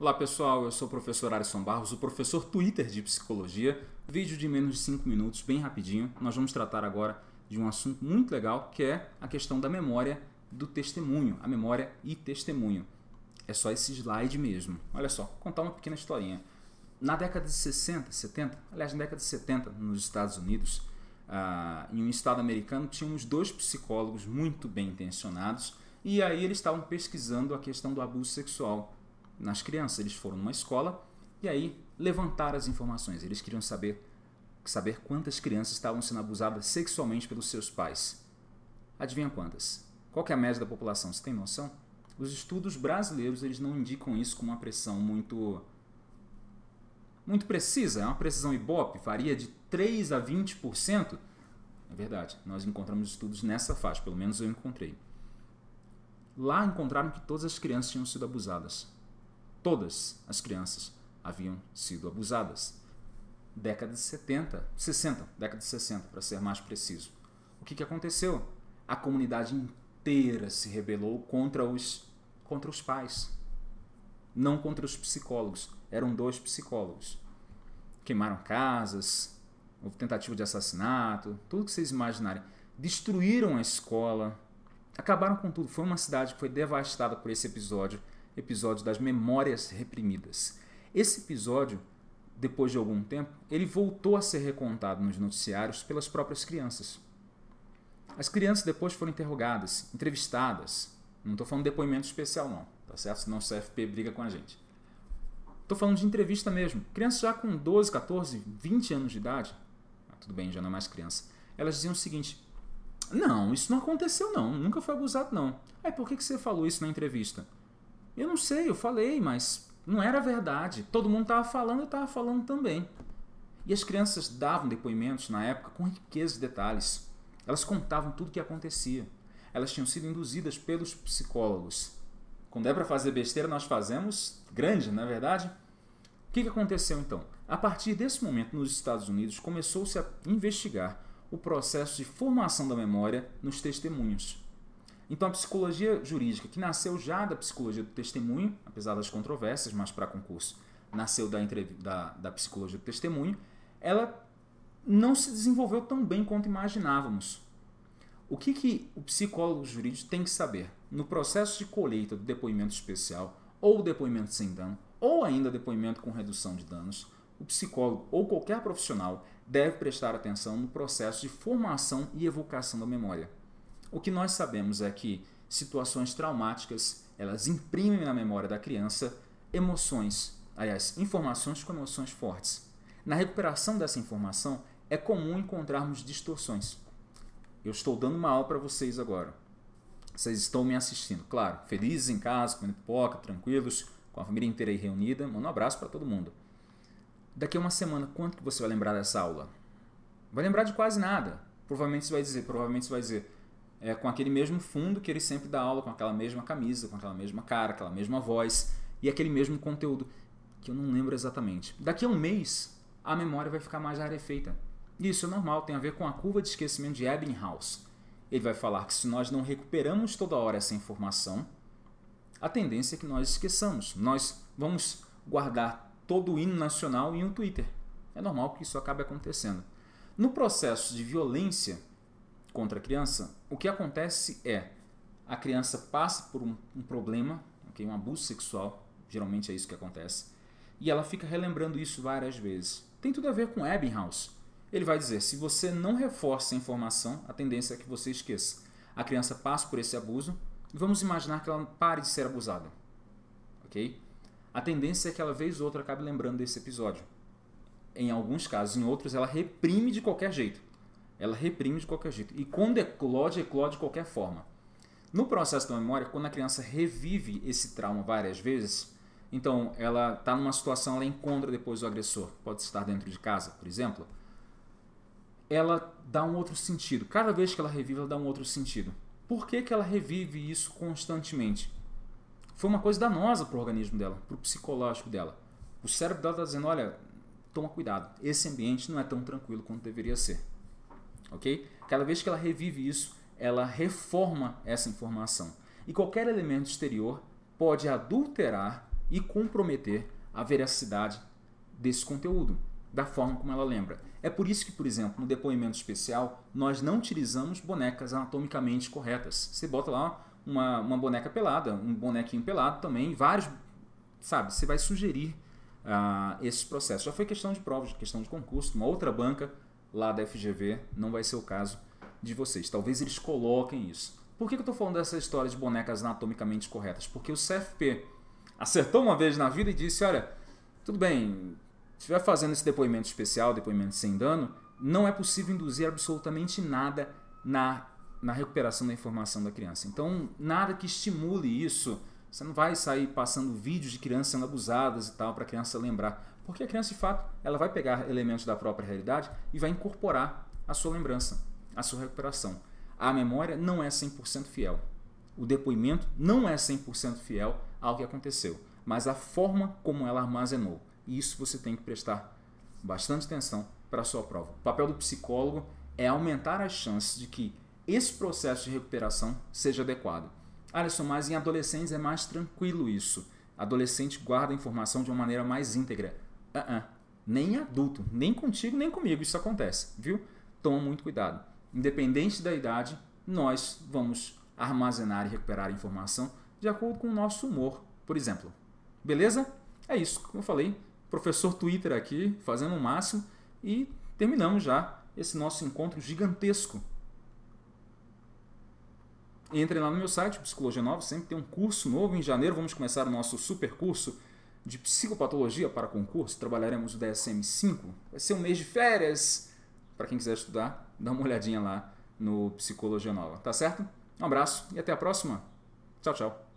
Olá pessoal, eu sou o professor Alisson Barros, o professor Twitter de Psicologia. Vídeo de menos de 5 minutos, bem rapidinho. Nós vamos tratar agora de um assunto muito legal que é a questão da memória do testemunho, a memória e testemunho. É só esse slide mesmo. Olha só, contar uma pequena historinha. Na década de 60, 70, aliás, na década de 70, nos Estados Unidos, ah, em um estado americano, tínhamos dois psicólogos muito bem intencionados e aí eles estavam pesquisando a questão do abuso sexual nas crianças. Eles foram numa escola e aí levantaram as informações. Eles queriam saber, saber quantas crianças estavam sendo abusadas sexualmente pelos seus pais. Adivinha quantas? Qual é a média da população? Você tem noção? Os estudos brasileiros eles não indicam isso com uma pressão muito muito precisa, é uma precisão Ibope, varia de 3 a 20%. É verdade, nós encontramos estudos nessa faixa, pelo menos eu encontrei. Lá encontraram que todas as crianças tinham sido abusadas. Todas as crianças haviam sido abusadas. Década de 70, 60, década de 60 para ser mais preciso. O que, que aconteceu? A comunidade inteira se rebelou contra os, contra os pais, não contra os psicólogos. Eram dois psicólogos. Queimaram casas, houve tentativa de assassinato, tudo que vocês imaginarem. Destruíram a escola, acabaram com tudo. Foi uma cidade que foi devastada por esse episódio episódio das memórias reprimidas. Esse episódio, depois de algum tempo, ele voltou a ser recontado nos noticiários pelas próprias crianças. As crianças depois foram interrogadas, entrevistadas. Não estou falando de depoimento especial, não, tá certo? Senão o CFP briga com a gente. Estou falando de entrevista mesmo. Crianças já com 12, 14, 20 anos de idade, ah, tudo bem, já não é mais criança, elas diziam o seguinte: Não, isso não aconteceu, não. Nunca foi abusado, não. Aí é, por que, que você falou isso na entrevista? Eu não sei, eu falei, mas não era verdade. Todo mundo estava falando, eu estava falando também. E as crianças davam depoimentos na época com riqueza de detalhes. Elas contavam tudo o que acontecia. Elas tinham sido induzidas pelos psicólogos. Quando é para fazer besteira, nós fazemos grande, não é verdade? O que, que aconteceu então? A partir desse momento, nos Estados Unidos, começou-se a investigar o processo de formação da memória nos testemunhos. Então, a psicologia jurídica, que nasceu já da psicologia do testemunho, apesar das controvérsias, mas para concurso, nasceu da, da, da psicologia do testemunho, ela não se desenvolveu tão bem quanto imaginávamos. O que, que o psicólogo jurídico tem que saber? No processo de colheita do depoimento especial, ou depoimento sem dano, ou ainda depoimento com redução de danos, o psicólogo ou qualquer profissional deve prestar atenção no processo de formação e evocação da memória. O que nós sabemos é que situações traumáticas, elas imprimem na memória da criança emoções, aliás, informações com emoções fortes. Na recuperação dessa informação, é comum encontrarmos distorções. Eu estou dando uma aula para vocês agora. Vocês estão me assistindo, claro, felizes em casa, comendo pipoca, tranquilos, com a família inteira aí reunida. Manda um abraço para todo mundo. Daqui a uma semana, quanto que você vai lembrar dessa aula? Vai lembrar de quase nada. Provavelmente você vai dizer, provavelmente você vai dizer, é, com aquele mesmo fundo que ele sempre dá aula, com aquela mesma camisa, com aquela mesma cara, aquela mesma voz e aquele mesmo conteúdo, que eu não lembro exatamente. Daqui a um mês, a memória vai ficar mais rarefeita. E isso é normal, tem a ver com a curva de esquecimento de Ebbinghaus. Ele vai falar que se nós não recuperamos toda hora essa informação, a tendência é que nós esqueçamos. Nós vamos guardar todo o hino nacional em um Twitter. É normal que isso acabe acontecendo. No processo de violência contra a criança, o que acontece é a criança passa por um, um problema, okay, um abuso sexual, geralmente é isso que acontece, e ela fica relembrando isso várias vezes. Tem tudo a ver com Ebbinghaus. Ele vai dizer: se você não reforça a informação, a tendência é que você esqueça. A criança passa por esse abuso e vamos imaginar que ela pare de ser abusada, ok? A tendência é que ela vez ou outra acabe lembrando desse episódio. Em alguns casos, em outros, ela reprime de qualquer jeito. Ela reprime de qualquer jeito. E quando eclode, eclode de qualquer forma. No processo da memória, quando a criança revive esse trauma várias vezes, então ela está numa situação, ela encontra depois o agressor, pode estar dentro de casa, por exemplo, ela dá um outro sentido. Cada vez que ela revive, ela dá um outro sentido. Por que, que ela revive isso constantemente? Foi uma coisa danosa para o organismo dela, para o psicológico dela. O cérebro dela está dizendo: olha, toma cuidado, esse ambiente não é tão tranquilo quanto deveria ser ok? Cada vez que ela revive isso, ela reforma essa informação. E qualquer elemento exterior pode adulterar e comprometer a veracidade desse conteúdo, da forma como ela lembra. É por isso que, por exemplo, no depoimento especial, nós não utilizamos bonecas anatomicamente corretas. Você bota lá uma, uma boneca pelada, um bonequinho pelado também, vários, sabe? Você vai sugerir uh, ah, esses processos. Já foi questão de provas, questão de concurso, uma outra banca lá da FGV, não vai ser o caso de vocês. Talvez eles coloquem isso. Por que, eu estou falando dessa história de bonecas anatomicamente corretas? Porque o CFP acertou uma vez na vida e disse: olha, tudo bem, estiver fazendo esse depoimento especial, depoimento sem dano, não é possível induzir absolutamente nada na, na recuperação da informação da criança. Então, nada que estimule isso. Você não vai sair passando vídeos de crianças sendo abusadas e tal para a criança lembrar. Porque a criança, de fato, ela vai pegar elementos da própria realidade e vai incorporar a sua lembrança, a sua recuperação. A memória não é 100% fiel. O depoimento não é 100% fiel ao que aconteceu, mas a forma como ela armazenou. E isso você tem que prestar bastante atenção para a sua prova. O papel do psicólogo é aumentar as chances de que esse processo de recuperação seja adequado. Alisson, mas em adolescentes é mais tranquilo isso. Adolescente guarda a informação de uma maneira mais íntegra, Uh -uh. Nem adulto, nem contigo, nem comigo isso acontece, viu? Toma muito cuidado. Independente da idade, nós vamos armazenar e recuperar informação de acordo com o nosso humor, por exemplo. Beleza? É isso, como eu falei, professor Twitter aqui, fazendo o máximo e terminamos já esse nosso encontro gigantesco. Entrem lá no meu site, Psicologia Nova, sempre tem um curso novo em janeiro, vamos começar o nosso super curso de psicopatologia para concurso, trabalharemos o DSM-5. Vai ser um mês de férias. Para quem quiser estudar, dá uma olhadinha lá no Psicologia Nova, tá certo? Um abraço e até a próxima. Tchau, tchau.